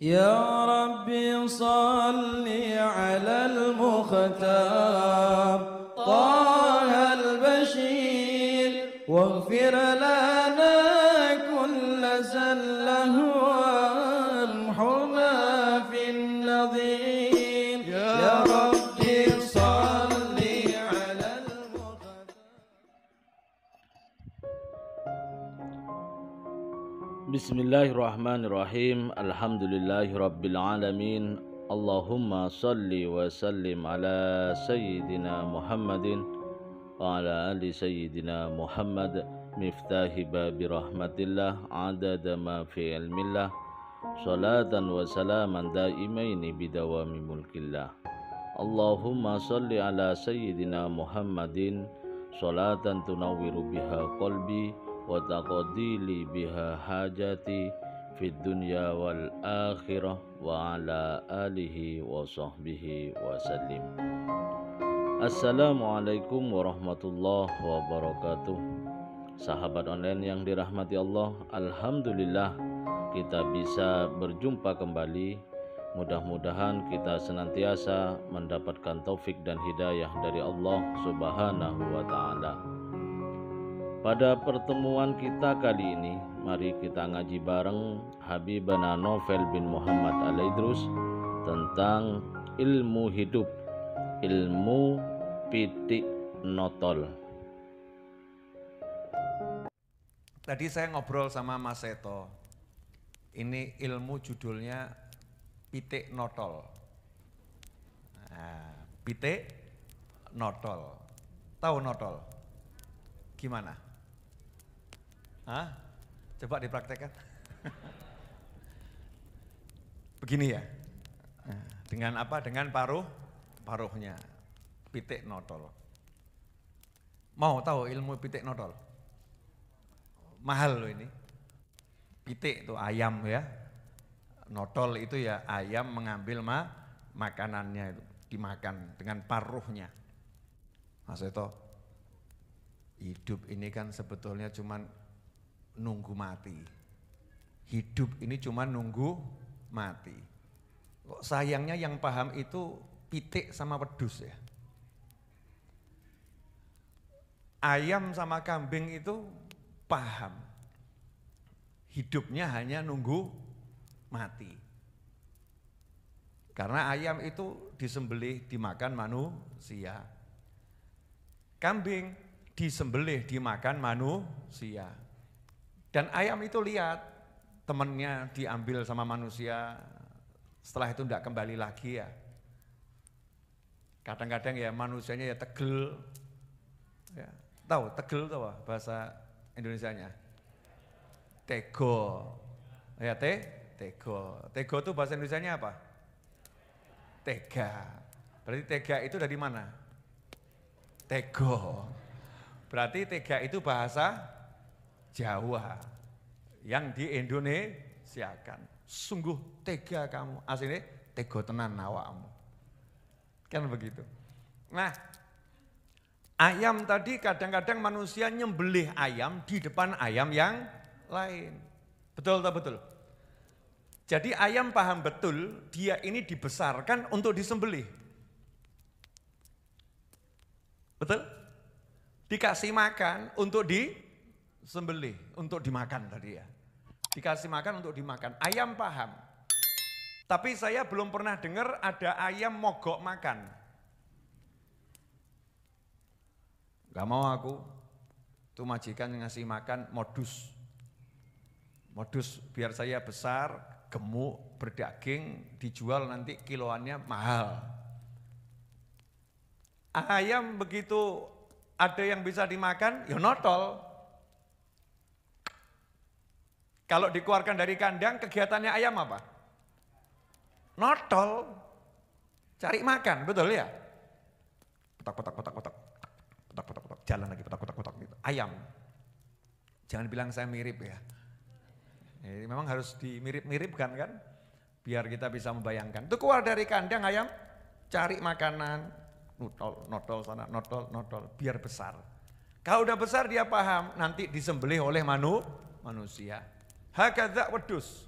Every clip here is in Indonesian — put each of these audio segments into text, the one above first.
يا ربي صل على المختار طه البشير واغفر له Bismillahirrahmanirrahim. Alhamdulillahirrabbilalamin. Allahumma salli wa sallim ala Sayyidina Muhammadin wa ala ali Sayyidina Muhammad miftahi babi rahmatillah adada ma fi ilmillah salatan wa salaman daimaini bidawami mulkillah Allahumma salli ala Sayyidina Muhammadin salatan tunawwiru biha qalbi wa taqdili biha hajati fid dunya wal akhirah wa ala alihi wa sahbihi wa sallim Assalamualaikum warahmatullahi wabarakatuh Sahabat online yang dirahmati Allah Alhamdulillah kita bisa berjumpa kembali Mudah-mudahan kita senantiasa mendapatkan taufik dan hidayah dari Allah Subhanahu wa taala. Pada pertemuan kita kali ini, mari kita ngaji bareng Habibana Novel bin Muhammad Alaidrus tentang ilmu hidup, ilmu pitik notol. Tadi saya ngobrol sama Mas Seto. Ini ilmu judulnya pitik notol. Nah, pitik notol. Tahu notol? Gimana? Hah? Coba dipraktekkan. Begini ya. Dengan apa? Dengan paruh paruhnya. Pitik notol. Mau tahu ilmu pitik notol? Mahal loh ini. Pitik itu ayam ya. Notol itu ya ayam mengambil ma makanannya itu dimakan dengan paruhnya. Mas itu hidup ini kan sebetulnya cuman nunggu mati. Hidup ini cuma nunggu mati. Kok sayangnya yang paham itu pitik sama pedus ya. Ayam sama kambing itu paham. Hidupnya hanya nunggu mati. Karena ayam itu disembelih dimakan manusia. Kambing disembelih dimakan manusia. Dan ayam itu lihat temennya diambil sama manusia, setelah itu tidak kembali lagi ya. Kadang-kadang ya manusianya ya tegel, ya. tahu tegel tahu bahasa Indonesianya, tego, ya te, tego, tego itu bahasa Indonesianya apa? Tega, berarti tega itu dari mana? Tego, berarti tega itu bahasa Jawa yang di Indonesia kan. Sungguh tega kamu. Aslinya tega tenan nawamu Kan begitu. Nah, ayam tadi kadang-kadang manusia nyembelih ayam di depan ayam yang lain. Betul tak betul? Jadi ayam paham betul dia ini dibesarkan untuk disembelih. Betul? Dikasih makan untuk di sembelih untuk dimakan tadi ya. Dikasih makan untuk dimakan. Ayam paham. Tapi saya belum pernah dengar ada ayam mogok makan. Gak mau aku. Itu majikan yang ngasih makan modus. Modus biar saya besar, gemuk, berdaging, dijual nanti kiloannya mahal. Ayam begitu ada yang bisa dimakan, ya notol. Kalau dikeluarkan dari kandang, kegiatannya ayam apa? Notol, cari makan, betul ya? Petak, petak, petak, petak, petak, petak, petak, jalan lagi, petak, petak, petak, gitu. ayam. Jangan bilang saya mirip ya. Ini memang harus dimirip-miripkan kan, biar kita bisa membayangkan. Itu keluar dari kandang ayam, cari makanan, notol, notol sana, notol, notol, biar besar. Kalau udah besar dia paham, nanti disembelih oleh manu, manusia. Hakadha wedus.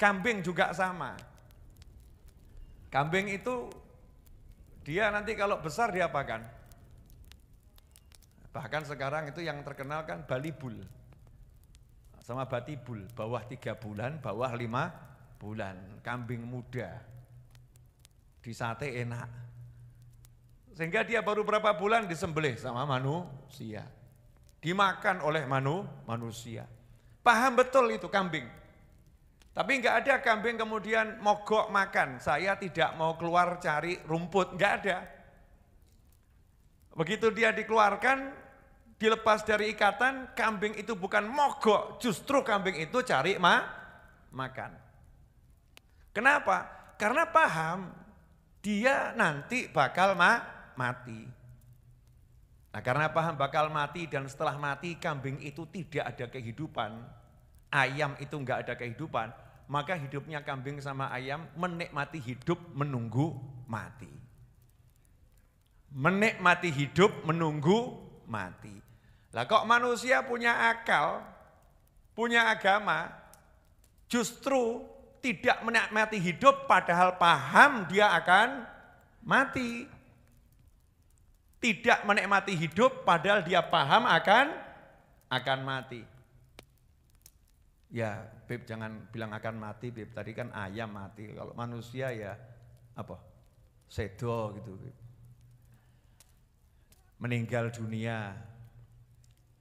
Kambing juga sama. Kambing itu dia nanti kalau besar diapakan? Bahkan sekarang itu yang terkenal kan balibul sama batibul, bawah tiga bulan, bawah lima bulan, kambing muda, di sate enak. Sehingga dia baru berapa bulan disembelih sama manusia, dimakan oleh manu, manusia. Paham betul itu kambing. Tapi enggak ada kambing kemudian mogok makan. Saya tidak mau keluar cari rumput, enggak ada. Begitu dia dikeluarkan, dilepas dari ikatan, kambing itu bukan mogok, justru kambing itu cari ma makan. Kenapa? Karena paham dia nanti bakal ma mati. Nah, karena paham bakal mati dan setelah mati kambing itu tidak ada kehidupan, ayam itu enggak ada kehidupan, maka hidupnya kambing sama ayam menikmati hidup menunggu mati. Menikmati hidup menunggu mati. Lah kok manusia punya akal, punya agama, justru tidak menikmati hidup padahal paham dia akan mati. Tidak menikmati hidup padahal dia paham akan akan mati. Ya, Beb jangan bilang akan mati, Beb. Tadi kan ayam mati. Kalau manusia ya apa? Sedo gitu, Beb. Meninggal dunia.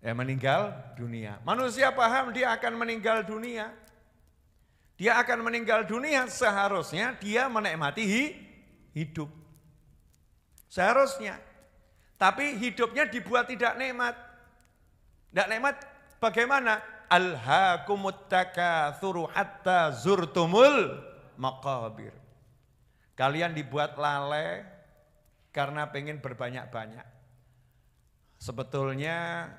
Ya, meninggal dunia. Manusia paham dia akan meninggal dunia. Dia akan meninggal dunia seharusnya dia menikmati hidup. Seharusnya. Tapi hidupnya dibuat tidak nikmat. Tidak nikmat bagaimana? alhaakumut takatsuru hatta zurtumul maqabir. Kalian dibuat lale karena pengen berbanyak-banyak. Sebetulnya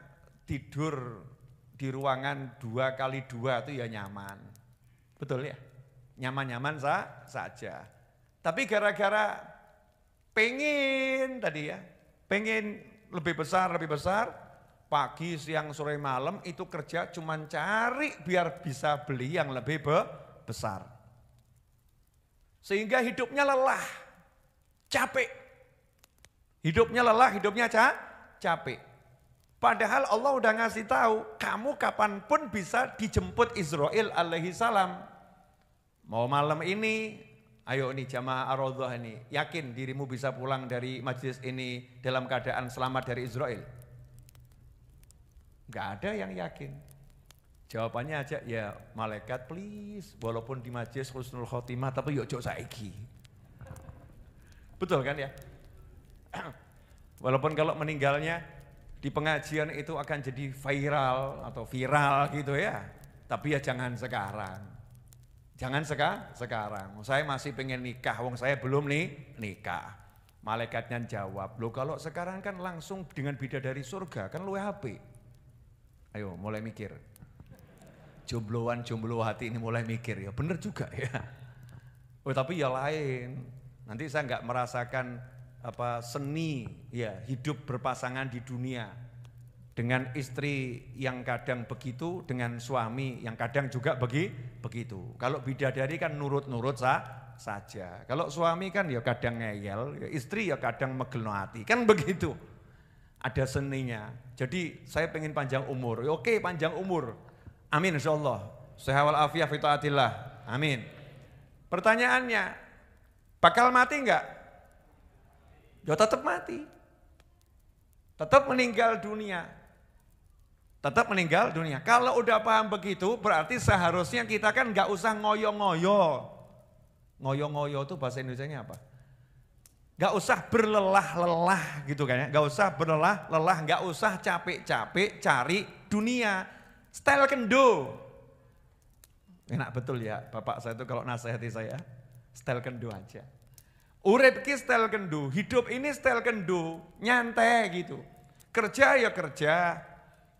tidur di ruangan dua kali dua itu ya nyaman. Betul ya? Nyaman-nyaman sa saja. Tapi gara-gara pengen tadi ya, pengen lebih besar, lebih besar, Pagi, siang, sore, malam itu kerja cuma cari biar bisa beli yang lebih be besar. Sehingga hidupnya lelah, capek. Hidupnya lelah, hidupnya ca capek. Padahal Allah udah ngasih tahu, kamu kapanpun bisa dijemput Israel alaihi salam. Mau malam ini, ayo nih jamaah Arodhah ini, yakin dirimu bisa pulang dari majlis ini dalam keadaan selamat dari Israel. Nggak ada yang yakin. Jawabannya aja ya malaikat please walaupun di majelis husnul khotimah tapi yuk ya, jok saiki. Betul kan ya? walaupun kalau meninggalnya di pengajian itu akan jadi viral atau viral gitu ya. Tapi ya jangan sekarang. Jangan seka, sekarang. Saya masih pengen nikah, wong saya belum nih nikah. Malaikatnya jawab, lo kalau sekarang kan langsung dengan bidadari surga, kan lu HP. Ayo mulai mikir. Jombloan jomblo hati ini mulai mikir ya. Bener juga ya. Oh tapi ya lain. Nanti saya nggak merasakan apa seni ya hidup berpasangan di dunia dengan istri yang kadang begitu dengan suami yang kadang juga begi begitu. Kalau bidadari kan nurut-nurut sa saja. Kalau suami kan ya kadang ngeyel, ya istri ya kadang megelno hati. Kan begitu ada seninya. Jadi saya pengen panjang umur. Ya, oke, panjang umur. Amin insya Allah. Sehat walafiat fitaatillah. Amin. Pertanyaannya, bakal mati enggak? Ya tetap mati. Tetap meninggal dunia. Tetap meninggal dunia. Kalau udah paham begitu, berarti seharusnya kita kan enggak usah ngoyo-ngoyo. Ngoyo-ngoyo itu bahasa Indonesia-nya apa? Gak usah berlelah-lelah gitu kan ya. Gak usah berlelah-lelah, gak usah capek-capek cari dunia. Style kendo. Enak betul ya bapak saya itu kalau nasihati saya. Style kendo aja. Urip ki style kendo, hidup ini style kendo, nyantai gitu. Kerja ya kerja,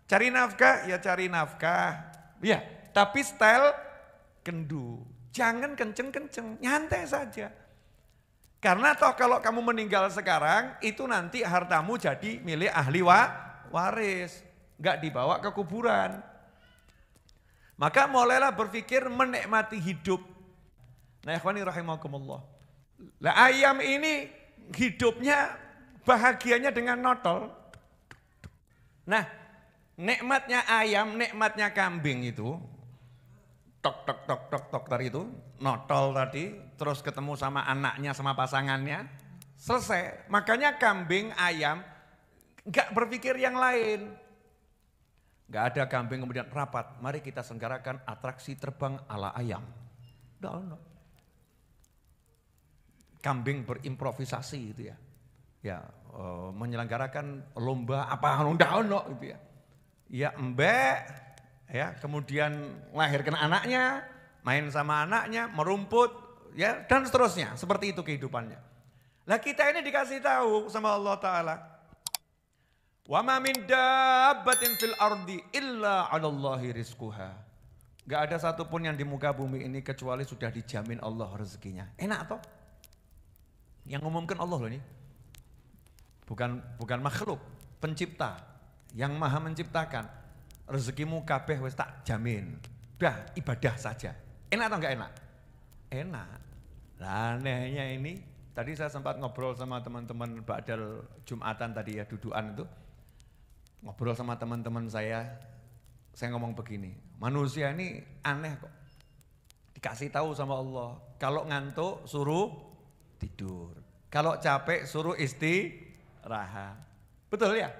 cari nafkah ya cari nafkah. Ya, tapi style kendo Jangan kenceng-kenceng, nyantai saja. Karena toh kalau kamu meninggal sekarang, itu nanti hartamu jadi milik ahli wa, waris. Nggak dibawa ke kuburan. Maka mulailah berpikir menikmati hidup. Nah ikhwani rahimakumullah. Lah ayam ini hidupnya bahagianya dengan notol. Nah nikmatnya ayam, nikmatnya kambing itu tok tok tok tok tok tadi itu, notol tadi, terus ketemu sama anaknya sama pasangannya, selesai. Makanya kambing, ayam, nggak berpikir yang lain. Nggak ada kambing kemudian rapat, mari kita senggarakan atraksi terbang ala ayam. Nggak Kambing berimprovisasi itu ya. Ya, eh, menyelenggarakan lomba apa, nggak ada gitu ya. Ya embek, ya kemudian melahirkan anaknya, main sama anaknya, merumput, ya dan seterusnya. Seperti itu kehidupannya. Lah kita ini dikasih tahu sama Allah Taala. Wa ma min dabbatin fil ardi illa 'alallahi rizquha. Gak ada satupun yang di muka bumi ini kecuali sudah dijamin Allah rezekinya. Enak toh? Yang ngumumkan Allah loh ini. Bukan bukan makhluk, pencipta yang maha menciptakan rezekimu kabeh wis tak jamin. Dah ibadah saja. Enak atau enggak enak? Enak. Nah, anehnya ini tadi saya sempat ngobrol sama teman-teman Badal Jumatan tadi ya dudukan itu. Ngobrol sama teman-teman saya, saya ngomong begini, manusia ini aneh kok. Dikasih tahu sama Allah, kalau ngantuk suruh tidur. Kalau capek suruh istirahat. Betul ya?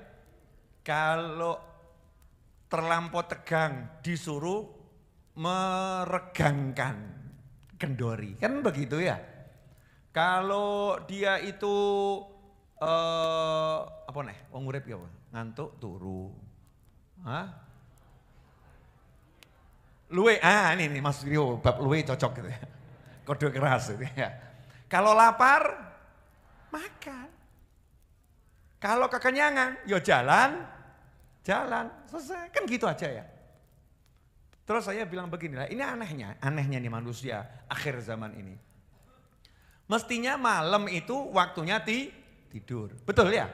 Kalau terlampau tegang disuruh meregangkan kendori. Kan begitu ya. Kalau dia itu uh, apa nih? Wong urip ya, ngantuk turu. Hah? Luwe, ah ini nih Mas Rio, bab luwe cocok gitu ya. Kode keras gitu ya. Kalau lapar, makan. Kalau kekenyangan, yo ya jalan, jalan, selesai. Kan gitu aja ya. Terus saya bilang beginilah, ini anehnya, anehnya nih manusia akhir zaman ini. Mestinya malam itu waktunya ti tidur, betul ya?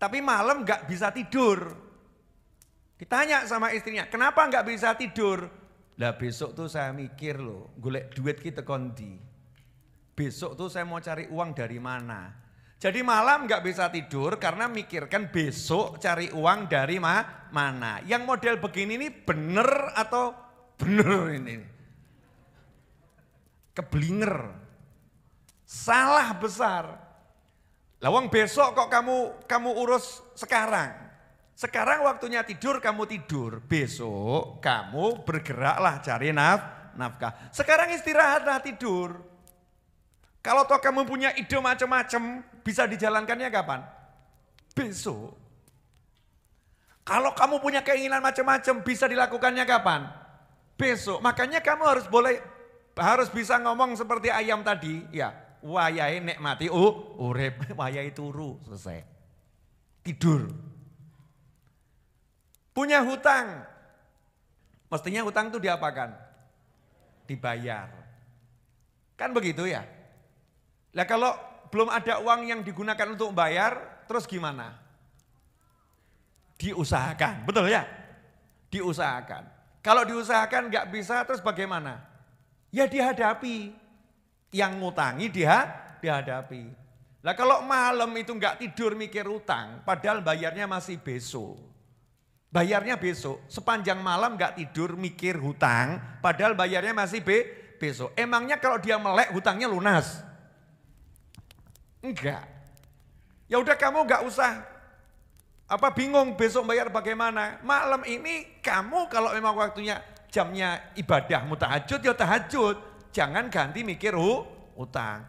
Tapi malam nggak bisa tidur. Ditanya sama istrinya, kenapa nggak bisa tidur? Lah besok tuh saya mikir loh, golek duit kita kondi. Besok tuh saya mau cari uang dari mana? Jadi malam nggak bisa tidur karena mikirkan besok cari uang dari ma mana. Yang model begini ini bener atau bener ini? Keblinger. Salah besar. Lawang besok kok kamu kamu urus sekarang. Sekarang waktunya tidur, kamu tidur. Besok kamu bergeraklah cari naf nafkah. Sekarang istirahatlah tidur. Kalau toh kamu punya ide macam-macam, bisa dijalankannya kapan? Besok. Kalau kamu punya keinginan macam-macam, bisa dilakukannya kapan? Besok. Makanya kamu harus boleh harus bisa ngomong seperti ayam tadi, ya. Wayahe nikmati u oh, urip, wayahe turu, selesai. Tidur. Punya hutang. Mestinya hutang itu diapakan? Dibayar. Kan begitu ya? Lah kalau belum ada uang yang digunakan untuk bayar, terus gimana? Diusahakan, betul ya? Diusahakan. Kalau diusahakan nggak bisa, terus bagaimana? Ya dihadapi. Yang ngutangi dia dihadapi. Lah kalau malam itu nggak tidur mikir utang, padahal bayarnya masih besok. Bayarnya besok, sepanjang malam nggak tidur mikir hutang, padahal bayarnya masih be besok. Emangnya kalau dia melek hutangnya lunas? Enggak. Ya udah kamu enggak usah apa bingung besok bayar bagaimana. Malam ini kamu kalau memang waktunya jamnya ibadahmu tahajud ya tahajud. Jangan ganti mikir uh utang.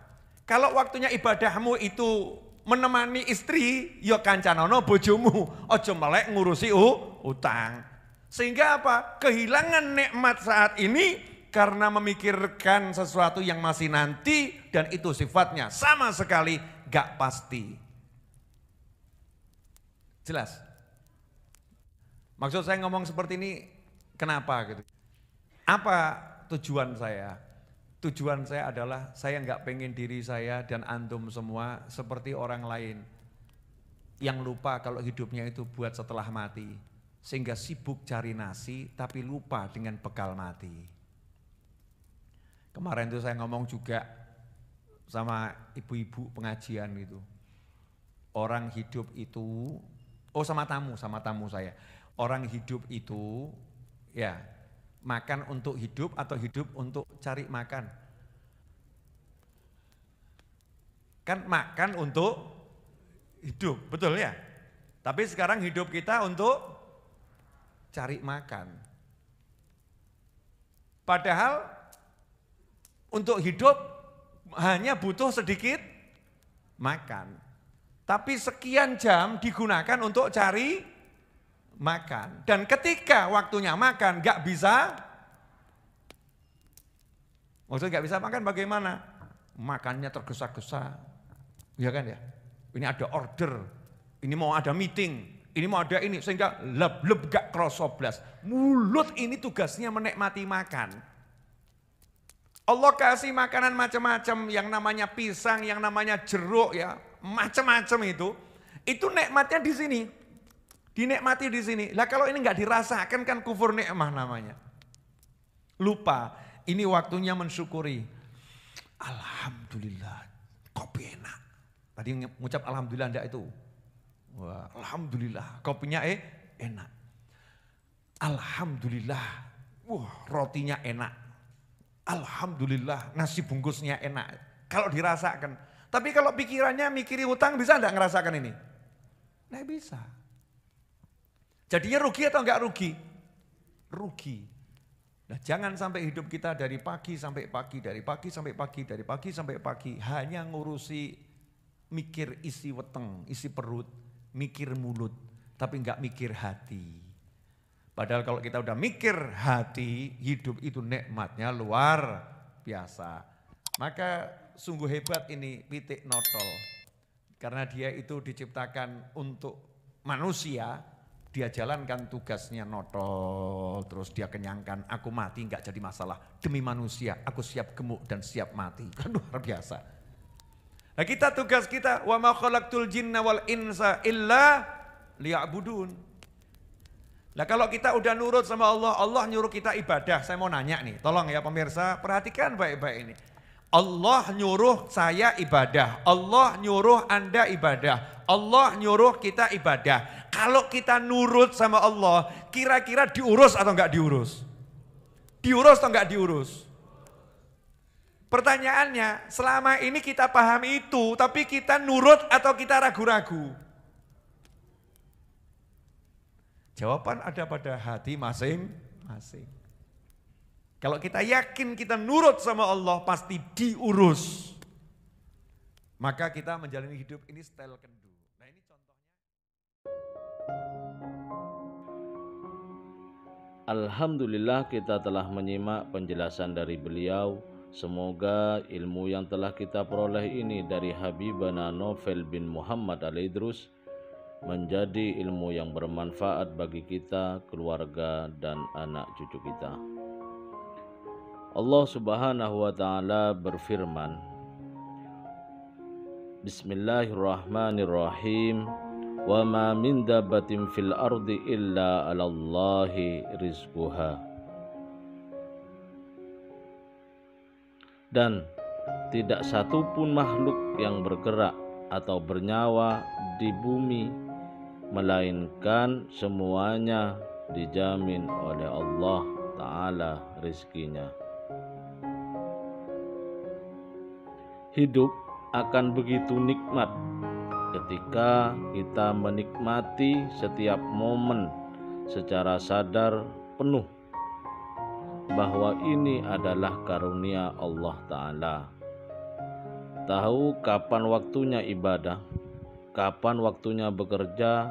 Kalau waktunya ibadahmu itu menemani istri, ya kancanono bojomu. Ojo melek ngurusi uh utang. Sehingga apa? Kehilangan nikmat saat ini karena memikirkan sesuatu yang masih nanti dan itu sifatnya sama sekali gak pasti. Jelas? Maksud saya ngomong seperti ini kenapa gitu. Apa tujuan saya? Tujuan saya adalah saya nggak pengen diri saya dan antum semua seperti orang lain yang lupa kalau hidupnya itu buat setelah mati. Sehingga sibuk cari nasi tapi lupa dengan bekal mati. Kemarin itu saya ngomong juga sama ibu-ibu pengajian gitu. Orang hidup itu, oh sama tamu, sama tamu saya. Orang hidup itu ya makan untuk hidup atau hidup untuk cari makan. Kan makan untuk hidup, betul ya? Tapi sekarang hidup kita untuk cari makan. Padahal untuk hidup hanya butuh sedikit makan. Tapi sekian jam digunakan untuk cari makan. Dan ketika waktunya makan gak bisa, maksudnya gak bisa makan bagaimana? Makannya tergesa-gesa, ya kan ya? Ini ada order, ini mau ada meeting, ini mau ada ini, sehingga leb-leb gak krosoblas. Mulut ini tugasnya menikmati makan. Allah kasih makanan macam-macam yang namanya pisang, yang namanya jeruk ya, macam-macam itu. Itu nikmatnya di sini. Dinikmati di sini. Lah kalau ini nggak dirasakan kan kufur nikmah namanya. Lupa, ini waktunya mensyukuri. Alhamdulillah, kopi enak. Tadi ngucap alhamdulillah enggak itu? Wah, alhamdulillah, kopinya eh enak. Alhamdulillah. Wah, rotinya enak. Alhamdulillah nasi bungkusnya enak. Kalau dirasakan. Tapi kalau pikirannya mikiri hutang bisa enggak ngerasakan ini? Nah bisa. Jadinya rugi atau enggak rugi? Rugi. Nah, jangan sampai hidup kita dari pagi sampai pagi, dari pagi sampai pagi, dari pagi sampai pagi hanya ngurusi mikir isi weteng, isi perut, mikir mulut, tapi enggak mikir hati. Padahal kalau kita udah mikir hati, hidup itu nikmatnya luar biasa. Maka sungguh hebat ini pitik notol. Karena dia itu diciptakan untuk manusia, dia jalankan tugasnya notol, terus dia kenyangkan, aku mati nggak jadi masalah. Demi manusia, aku siap gemuk dan siap mati. Luar biasa. Nah kita tugas kita, wa ma khalaqtul jinna wal insa illa liya'budun. Nah kalau kita udah nurut sama Allah, Allah nyuruh kita ibadah. Saya mau nanya nih, tolong ya pemirsa, perhatikan baik-baik ini. Allah nyuruh saya ibadah, Allah nyuruh Anda ibadah, Allah nyuruh kita ibadah. Kalau kita nurut sama Allah, kira-kira diurus atau enggak diurus? Diurus atau enggak diurus? Pertanyaannya, selama ini kita paham itu, tapi kita nurut atau kita ragu-ragu? Jawaban ada pada hati masing-masing. Kalau kita yakin kita nurut sama Allah pasti diurus. Maka kita menjalani hidup ini style kendu. Nah ini contohnya. Alhamdulillah kita telah menyimak penjelasan dari beliau. Semoga ilmu yang telah kita peroleh ini dari Habibana Novel bin Muhammad al menjadi ilmu yang bermanfaat bagi kita, keluarga, dan anak cucu kita. Allah Subhanahu wa Ta'ala berfirman, Bismillahirrahmanirrahim, wa ma min فِي fil ardi illa اللَّهِ رِزْقُهَا Dan tidak satupun makhluk yang bergerak atau bernyawa di bumi melainkan semuanya dijamin oleh Allah Ta'ala rizkinya. Hidup akan begitu nikmat ketika kita menikmati setiap momen secara sadar penuh bahwa ini adalah karunia Allah Ta'ala. Tahu kapan waktunya ibadah, kapan waktunya bekerja,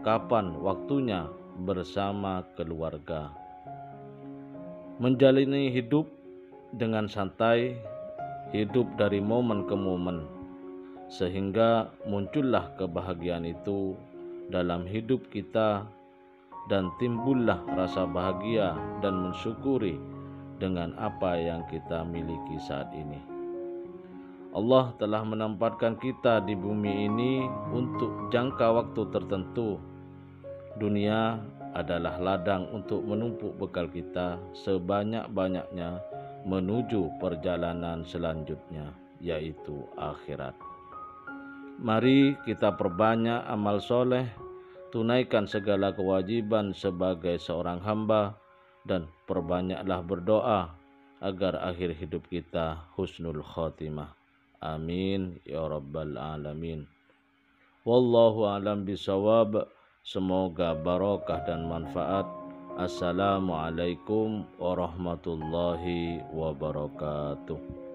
kapan waktunya bersama keluarga. Menjalani hidup dengan santai, hidup dari momen ke momen, sehingga muncullah kebahagiaan itu dalam hidup kita dan timbullah rasa bahagia dan mensyukuri dengan apa yang kita miliki saat ini. Allah telah menempatkan kita di bumi ini untuk jangka waktu tertentu. Dunia adalah ladang untuk menumpuk bekal kita sebanyak-banyaknya menuju perjalanan selanjutnya, yaitu akhirat. Mari kita perbanyak amal soleh, tunaikan segala kewajiban sebagai seorang hamba, dan perbanyaklah berdoa agar akhir hidup kita husnul khotimah. Amin ya rabbal alamin. Wallahu alam bisawab. Semoga barokah dan manfaat. Assalamualaikum warahmatullahi wabarakatuh.